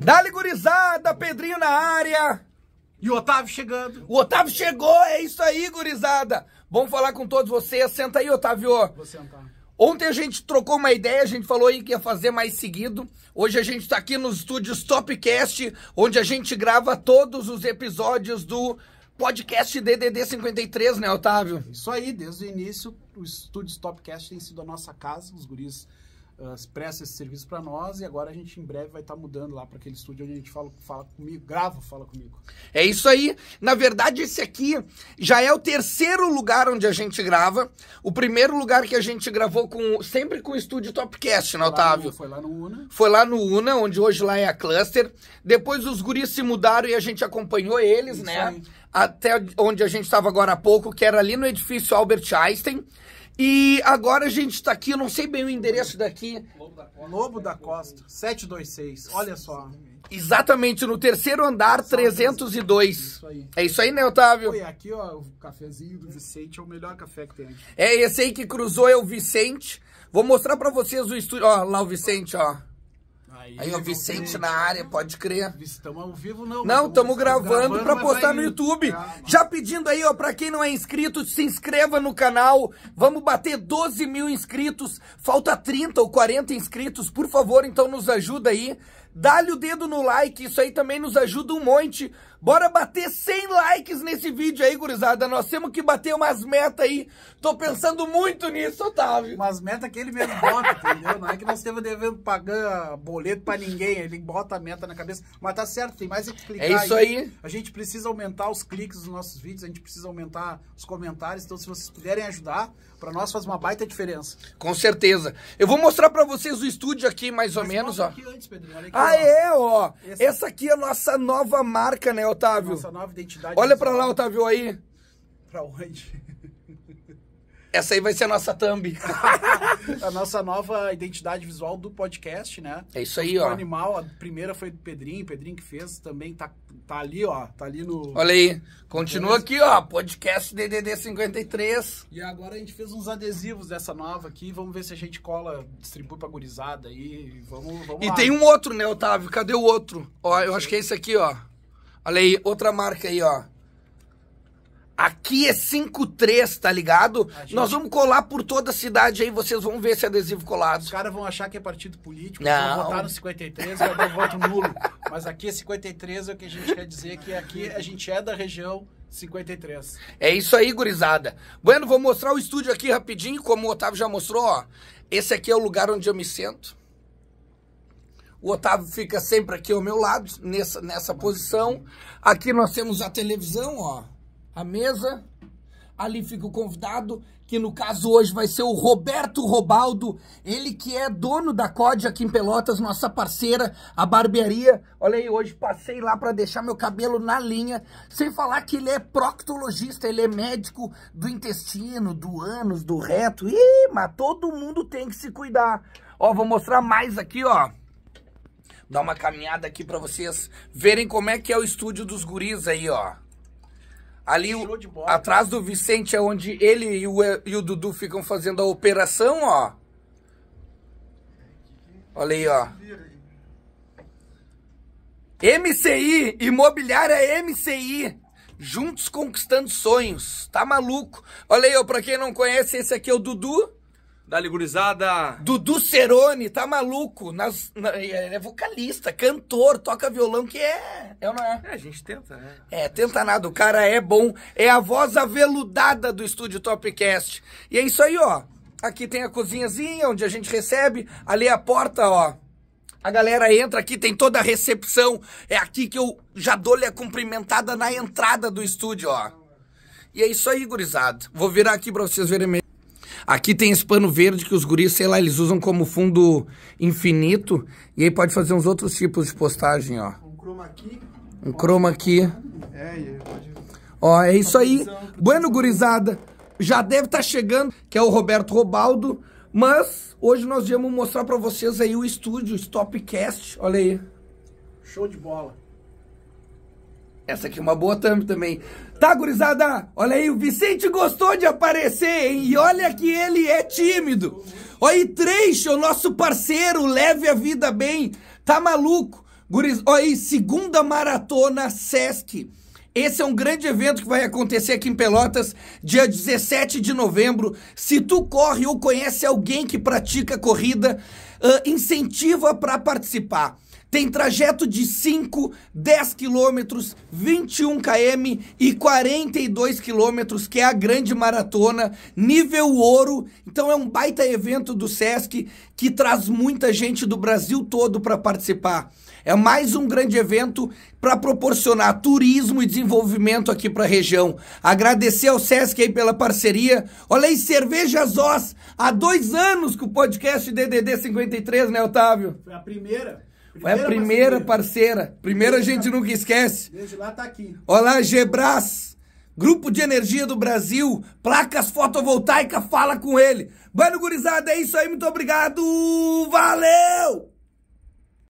dá gurizada, Pedrinho na área. E o Otávio chegando. O Otávio chegou, é isso aí, gurizada. Bom falar com todos vocês. Senta aí, Otávio. Vou sentar. Ontem a gente trocou uma ideia, a gente falou aí que ia fazer mais seguido. Hoje a gente está aqui nos estúdios Topcast, onde a gente grava todos os episódios do podcast DDD 53, né, Otávio? Isso aí, desde o início, os estúdios Topcast têm sido a nossa casa, os guris uh, presta esse serviço para nós e agora a gente em breve vai estar tá mudando lá para aquele estúdio onde a gente fala, fala comigo, grava, fala comigo. É isso aí. Na verdade, esse aqui já é o terceiro lugar onde a gente grava. O primeiro lugar que a gente gravou com sempre com o estúdio Topcast, né, Otávio? foi lá no Una. Foi lá no Una, onde hoje lá é a Cluster. Depois os guris se mudaram e a gente acompanhou eles, isso né? Aí. Até onde a gente estava agora há pouco, que era ali no edifício Albert Einstein. E agora a gente está aqui, eu não sei bem o endereço daqui. Lobo da Costa, 726, olha só. Exatamente, no terceiro andar, 302. Isso aí. É isso aí, né, Otávio? aqui, ó, o cafezinho do Vicente é o melhor café que tem aqui. É, esse aí que cruzou é o Vicente. Vou mostrar para vocês o estúdio. Ó, lá o Vicente, ó. Aí, aí o Vicente na área, pode crer. Estamos ao vivo, não. Não, estamos gravando, gravando para postar no YouTube. Já pedindo aí, ó, para quem não é inscrito, se inscreva no canal. Vamos bater 12 mil inscritos. Falta 30 ou 40 inscritos. Por favor, então nos ajuda aí. Dá-lhe o dedo no like, isso aí também nos ajuda um monte. Bora bater 100 likes nesse vídeo aí, gurizada. Nós temos que bater umas metas aí. Tô pensando muito nisso, Otávio. Umas metas que ele mesmo bota, entendeu? Não é que nós temos devendo pagar boleto pra ninguém. Ele bota a meta na cabeça. Mas tá certo, tem mais é que explicar. É isso aí. aí. A gente precisa aumentar os cliques dos nossos vídeos, a gente precisa aumentar os comentários. Então, se vocês puderem ajudar, pra nós faz uma baita diferença. Com certeza. Eu vou mostrar pra vocês o estúdio aqui, mais Mas ou menos, ó. Aqui antes, Pedro, olha aqui. Ah, é, ó. Essa... Essa aqui é a nossa nova marca, né, Otávio? Nossa nova identidade. Olha pra lá, Otávio, aí. Pra onde? Essa aí vai ser a nossa thumb. a nossa nova identidade visual do podcast, né? É isso aí, o ó. O animal, a primeira foi do Pedrinho, Pedrinho que fez também, tá, tá ali, ó, tá ali no... Olha aí, continua aqui, ó, podcast DDD 53. E agora a gente fez uns adesivos dessa nova aqui, vamos ver se a gente cola, distribui pra gurizada aí, vamos, vamos E lá. tem um outro, né, Otávio? Cadê o outro? Ó, eu acho que é esse aqui, ó. Olha aí, outra marca aí, ó. Aqui é 53, tá ligado? Gente... Nós vamos colar por toda a cidade aí, vocês vão ver esse adesivo colado. Os caras vão achar que é partido político, não. vão votar no 53, vai dar voto nulo. Mas aqui é 53, é o que a gente quer dizer, que aqui a gente é da região 53. É isso aí, gurizada. Bueno, vou mostrar o estúdio aqui rapidinho, como o Otávio já mostrou, ó. Esse aqui é o lugar onde eu me sento. O Otávio fica sempre aqui ao meu lado, nessa, nessa posição. Aqui nós temos a televisão, ó a mesa. Ali fica o convidado, que no caso hoje vai ser o Roberto Robaldo, ele que é dono da COD aqui em Pelotas, nossa parceira, a barbearia. Olha aí, hoje passei lá para deixar meu cabelo na linha, sem falar que ele é proctologista, ele é médico do intestino, do ânus, do reto. Ih, mas todo mundo tem que se cuidar. Ó, vou mostrar mais aqui, ó dar uma caminhada aqui para vocês verem como é que é o estúdio dos guris aí, ó. Ali o, bola, atrás cara. do Vicente é onde ele e o, e o Dudu ficam fazendo a operação, ó. Olha aí, ó. MCI, imobiliária MCI. Juntos conquistando sonhos. Tá maluco? Olha aí, ó, pra quem não conhece, esse aqui é o Dudu. Dali, gurizada. Dudu Cerone, tá maluco? Nas, na, ele é vocalista, cantor, toca violão, que é. É ou não é? É, a gente tenta, né? É, tenta nada. O cara é bom. É a voz aveludada do estúdio Topcast. E é isso aí, ó. Aqui tem a cozinhazinha onde a gente recebe. Ali é a porta, ó. A galera entra aqui, tem toda a recepção. É aqui que eu já dou-lhe a cumprimentada na entrada do estúdio, ó. E é isso aí, gurizada. Vou virar aqui pra vocês verem. Aqui tem esse pano verde que os guris, sei lá, eles usam como fundo infinito. E aí pode fazer uns outros tipos de postagem, ó. Um chroma key. Um chroma aqui. É, e pode... Ó, é isso aí. Bueno, gurizada, já deve estar tá chegando, que é o Roberto Robaldo. Mas hoje nós viemos mostrar para vocês aí o estúdio, o Stopcast. Olha aí. Show de bola. Essa aqui é uma boa thumb também. Tá, gurizada? Olha aí, o Vicente gostou de aparecer, hein? E olha que ele é tímido. Olha aí, Trecho, nosso parceiro, leve a vida bem. Tá maluco? Guriz... Olha aí, segunda maratona Sesc. Esse é um grande evento que vai acontecer aqui em Pelotas, dia 17 de novembro. Se tu corre ou conhece alguém que pratica corrida, uh, incentiva para participar. Tem trajeto de 5, 10 quilômetros, 21 km e 42 quilômetros, que é a grande maratona, nível ouro. Então é um baita evento do SESC que traz muita gente do Brasil todo para participar. É mais um grande evento para proporcionar turismo e desenvolvimento aqui para a região. Agradecer ao SESC aí pela parceria. Olha aí, Cervejas Oz, há dois anos que o podcast DDD 50 93, né, Otávio? Foi a primeira. Primeira Foi a primeira parceira. Primeira a gente nunca esquece. Desde lá tá aqui. Olá, Gebras. Grupo de Energia do Brasil, placas fotovoltaicas, fala com ele. Bueno, gurizada, é isso aí, muito obrigado, valeu!